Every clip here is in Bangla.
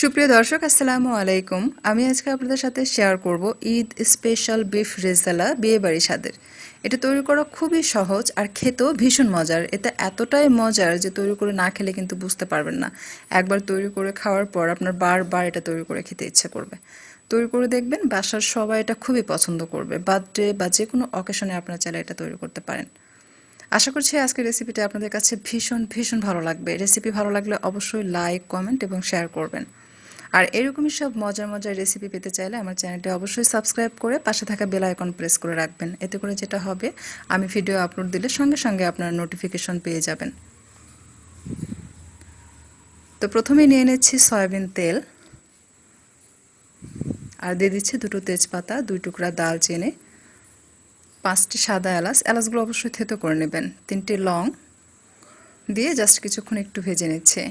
সুপ্রিয় দর্শক আসসালামু আলাইকুম আমি আজকে আপনাদের সাথে শেয়ার করব ঈদ স্পেশাল বিফ রেজালা বিয়ে বাড়ির স্বাদের এটা তৈরি করা খুবই সহজ আর খেতেও ভীষণ মজার এটা এতটাই মজার যে তৈরি করে না খেলে কিন্তু বুঝতে পারবেন না একবার তৈরি করে খাওয়ার পর আপনার বারবার এটা তৈরি করে খেতে ইচ্ছে করবে তৈরি করে দেখবেন বাসার সবাই এটা খুবই পছন্দ করবে বার্থডে বা যে কোনো অকেশনে আপনার চাইলে এটা তৈরি করতে পারেন আশা করছি আজকের রেসিপিটা আপনাদের কাছে ভীষণ ভীষণ ভালো লাগবে রেসিপি ভালো লাগলে অবশ্যই লাইক কমেন্ট এবং শেয়ার করবেন আর এরকমই সব মজার মজার রেসিপি পেতে চাইলে আমার চ্যানেলটি অবশ্যই সাবস্ক্রাইব করে পাশে থাকা বেল আইকন প্রেস করে রাখবেন এতে করে যেটা হবে আমি ভিডিও আপলোড দিলে সঙ্গে সঙ্গে আপনারা নোটিফিকেশন পেয়ে যাবেন তো প্রথমে নিয়ে নিচ্ছি সয়াবিন তেল আর দিয়ে দিচ্ছি দুটো তেজপাতা দুই টুকরা দালচিনি পাঁচটি সাদা এলাচ এলাচগুলো অবশ্যই থেতো করে নেবেন তিনটি লং দিয়ে জাস্ট কিছুক্ষণ একটু ভেজে নিচ্ছে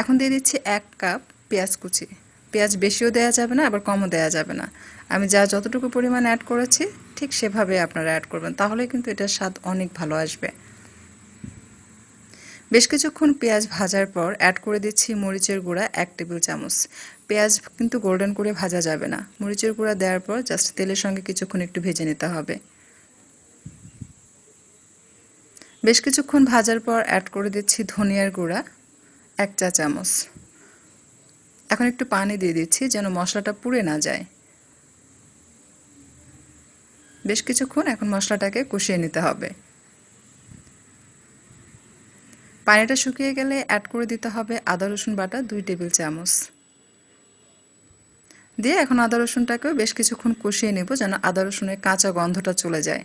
এখন দিয়ে দিচ্ছি এক কাপ পেঁয়াজ কুচি পেঁয়াজ বেশিও দেয়া যাবে না আবার কমও দেওয়া যাবে না আমি যা যতটুকু পরিমাণ অ্যাড করেছি ঠিক সেভাবে আপনারা অ্যাড করবেন তাহলে কিন্তু এটার স্বাদ অনেক ভালো আসবে বেশ কিছুক্ষণ পেঁয়াজ ভাজার পর অ্যাড করে দিচ্ছি মরিচের গুঁড়া এক টেবিল চামচ পেঁয়াজ কিন্তু গোল্ডেন করে ভাজা যাবে না মরিচের গুঁড়া দেওয়ার পর জাস্ট তেলের সঙ্গে কিছুক্ষণ একটু ভেজে নিতে হবে বেশ কিছুক্ষণ ভাজার পর অ্যাড করে দিচ্ছি ধনিয়ার গুঁড়া এক চা চামচ এখন একটু পানি দিয়ে দিচ্ছি যেন মশলাটা পুড়ে না যায় বেশ কিছুক্ষণ এখন মশলাটাকে কষিয়ে নিতে হবে পানিটা শুকিয়ে গেলে অ্যাড করে দিতে হবে আদা রসুন বাটা দুই টেবিল চামচ দিয়ে এখন আদা রসুনটাকেও বেশ কিছুক্ষণ কষিয়ে নেব যেন আদা রসুনের কাঁচা গন্ধটা চলে যায়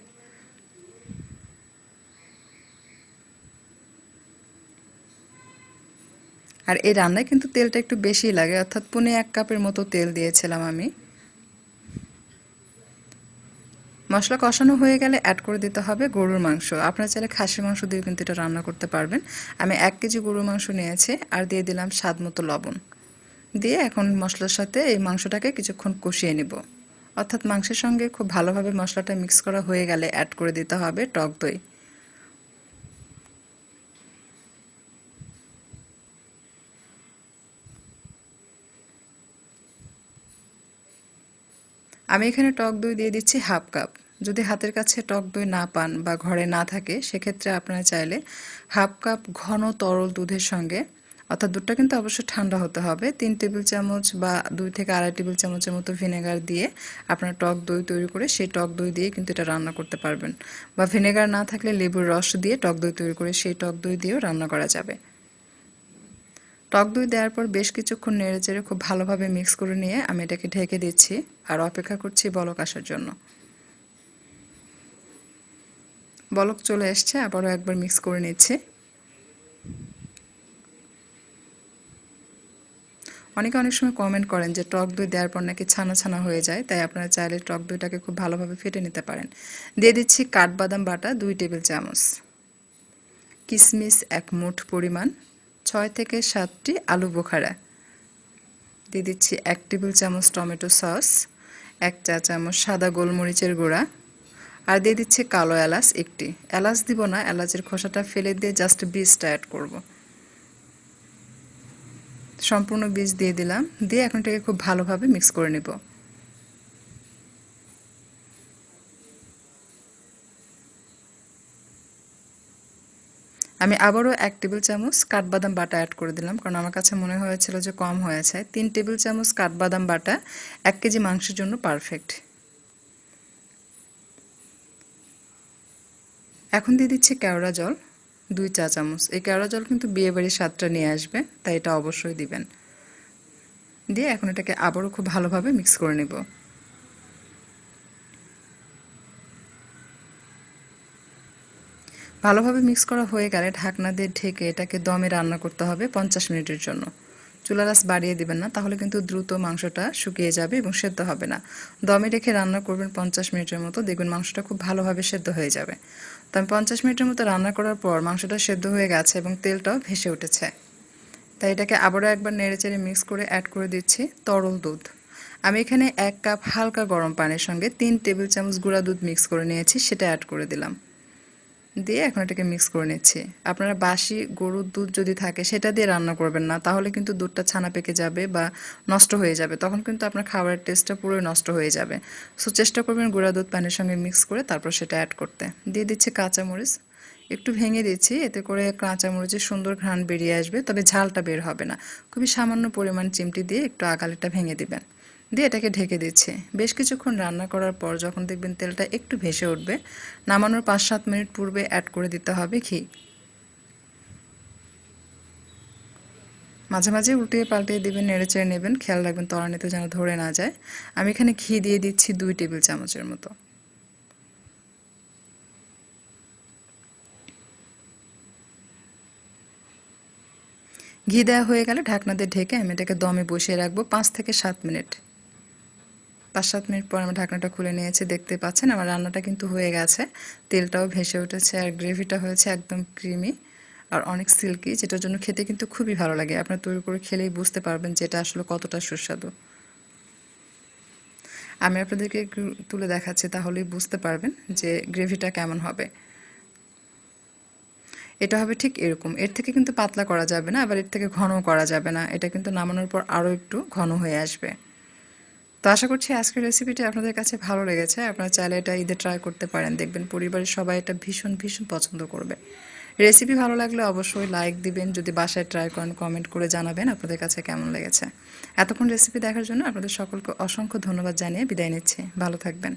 আর এই রান্নায় কিন্তু তেলটা একটু বেশি লাগে অর্থাৎ পুনে এক কাপের মতো তেল দিয়েছিলাম আমি মশলা কষানো হয়ে গেলে অ্যাড করে দিতে হবে গরুর মাংস আপনারা চাইলে খাসির মাংস দিয়ে কিন্তু এটা রান্না করতে পারবেন আমি এক কেজি গরুর মাংস নিয়েছি আর দিয়ে দিলাম স্বাদ মতো লবণ দিয়ে এখন মশলার সাথে এই মাংসটাকে কিছুক্ষণ কষিয়ে নেব অর্থাৎ মাংসের সঙ্গে খুব ভালোভাবে মশলাটা মিক্স করা হয়ে গেলে অ্যাড করে দিতে হবে টক দই আমি এখানে টক দই দিয়ে দিচ্ছি হাফ কাপ যদি হাতের কাছে টক দই না পান বা ঘরে না থাকে সেক্ষেত্রে আপনারা চাইলে হাফ কাপ ঘন তরল দুধের সঙ্গে অর্থাৎ দুধটা কিন্তু অবশ্যই ঠান্ডা হতে হবে তিন টেবিল চামচ বা দুই থেকে আড়াই টেবিল চামচের মতো ভিনেগার দিয়ে আপনার টক দই তৈরি করে সেই টক দই দিয়ে কিন্তু এটা রান্না করতে পারবেন বা ভিনেগার না থাকলে লেবুর রস দিয়ে টক দই তৈরি করে সেই টক দই দিয়েও রান্না করা যাবে টক দই দেওয়ার পর বেশ কিছুক্ষণ নেড়ে চেড়ে খুব ভালোভাবে মিক্স করে নিয়ে আমি এটাকে ঢেকে দিচ্ছি আর অপেক্ষা করছি বলক আসার জন্য বলক চলে এসছে আবারও একবার মিক্স করে নিচ্ছি অনেকে অনেক সময় কমেন্ট করেন যে টক দই দেওয়ার পর নাকি ছানা ছানা হয়ে যায় তাই আপনারা চাইলে টক দইটাকে খুব ভালোভাবে ফেটে নিতে পারেন দিয়ে দিচ্ছি কাঠবাদাম বাটা দুই টেবিল চামচ কিশমিশ এক মুঠ পরিমাণ ছয় থেকে সাতটি আলু বোখারা দিয়ে দিচ্ছি এক টেবিল চামচ টমেটো সস এক চা চামচ সাদা গোলমরিচের গুঁড়া আর দিয়ে দিচ্ছে কালো এলাচ একটি এলাচ দিব না এলাচের খোসাটা ফেলে দিয়ে জাস্ট বীজটা অ্যাড করব সম্পূর্ণ বীজ দিয়ে দিলাম দিয়ে এখন এটাকে খুব ভালোভাবে মিক্স করে নেব আমি আবারও এক টেবিল চামচ কাঠবাদাম বাটা অ্যাড করে দিলাম কারণ আমার কাছে মনে হয়েছিল যে কম হয়েছে তিন টেবিল চামচ কাঠবাদাম বাটা এক কেজি মাংসের জন্য পারফেক্ট এখন দিয়ে দিচ্ছে কেওড়া জল দুই চা চামচ এই কেওড়া জল কিন্তু বিয়েবাড়ির স্বাদটা নিয়ে আসবে তাই এটা অবশ্যই দিবেন দিয়ে এখন এটাকে আবারও খুব ভালোভাবে মিক্স করে নেব ভালোভাবে মিক্স করা হয়ে গেলে ঢাকনা দিয়ে ঢেকে এটাকে দমে রান্না করতে হবে পঞ্চাশ মিনিটের জন্য চুলা রাস বাড়িয়ে দেবেন না তাহলে কিন্তু দ্রুত মাংসটা শুকিয়ে যাবে এবং সেদ্ধ হবে না দমে রেখে রান্না করবেন পঞ্চাশ মিনিটের মতো দেখবেন মাংসটা খুব ভালোভাবে সেদ্ধ হয়ে যাবে তো আমি পঞ্চাশ মিনিটের মতো রান্না করার পর মাংসটা সেদ্ধ হয়ে গেছে এবং তেলটাও ভেসে উঠেছে তাই এটাকে আবারও একবার নেড়েচেড়ে মিক্স করে অ্যাড করে দিচ্ছি তরল দুধ আমি এখানে এক কাপ হালকা গরম পানির সঙ্গে তিন টেবিল চামচ গুঁড়া দুধ মিক্স করে নিয়েছি সেটা অ্যাড করে দিলাম দিয়ে এখন এটাকে মিক্স করে নিচ্ছি আপনারা বাসি গরুর দুধ যদি থাকে সেটা দিয়ে রান্না করবেন না তাহলে কিন্তু দুধটা ছানা পেকে যাবে বা নষ্ট হয়ে যাবে তখন কিন্তু আপনার খাবারের টেস্টটা পুরো নষ্ট হয়ে যাবে সো চেষ্টা করবেন গুঁড়া দুধ পানির সঙ্গে মিক্স করে তারপর সেটা অ্যাড করতে দিয়ে দিচ্ছি কাঁচামরিচ একটু ভেঙে দিচ্ছি এতে করে কাঁচামরিচের সুন্দর ঘ্রাণ বেরিয়ে আসবে তবে ঝালটা বের হবে না খুবই সামান্য পরিমাণ চিমটি দিয়ে একটু আগালেটা ভেঙে দিবেন দিয়ে এটাকে ঢেকে দিচ্ছে বেশ কিছুক্ষণ রান্না করার পর যখন দেখবেন তেলটা একটু ভেসে উঠবে নামানোর পাঁচ সাত মিনিট পূর্বে অ্যাড করে দিতে হবে ঘি মাঝে মাঝে উল্টিয়ে পাল্টিয়ে দেবেন চেড়ে নেবেন খেয়াল রাখবেন নিতে যেন ধরে না যায় আমি এখানে ঘি দিয়ে দিচ্ছি দুই টেবিল চামচের মতো ঘি দেওয়া হয়ে গেলে ঢাকনা দিয়ে ঢেকে আমি এটাকে দমে বসিয়ে রাখবো পাঁচ থেকে সাত মিনিট পাঁচ সাত মিনিট পর আমি ঢাকনাটা খুলে নিয়েছি দেখতে পাচ্ছেন আমার রান্নাটা কিন্তু হয়ে গেছে তেলটাও ভেসে উঠেছে আর গ্রেভিটা হয়েছে একদম ক্রিমি আর অনেক সিল্কি যেটার জন্য খেতে কিন্তু খুবই ভালো লাগে আপনার তৈরি করে খেলেই বুঝতে পারবেন যে এটা আসলে কতটা সুস্বাদু আমি আপনাদেরকে তুলে দেখাচ্ছি তাহলেই বুঝতে পারবেন যে গ্রেভিটা কেমন হবে এটা হবে ঠিক এরকম এর থেকে কিন্তু পাতলা করা যাবে না আবার এর থেকে ঘনও করা যাবে না এটা কিন্তু নামানোর পর আরও একটু ঘন হয়ে আসবে তো আশা করছি আজকের রেসিপিটি আপনাদের কাছে ভালো লেগেছে আপনারা চাইলে এটা ঈদে ট্রাই করতে পারেন দেখবেন পরিবারের সবাই এটা ভীষণ ভীষণ পছন্দ করবে রেসিপি ভালো লাগলে অবশ্যই লাইক দিবেন যদি বাসায় ট্রাই করেন কমেন্ট করে জানাবেন আপনাদের কাছে কেমন লেগেছে এতক্ষণ রেসিপি দেখার জন্য আপনাদের সকলকে অসংখ্য ধন্যবাদ জানিয়ে বিদায় নিচ্ছি ভালো থাকবেন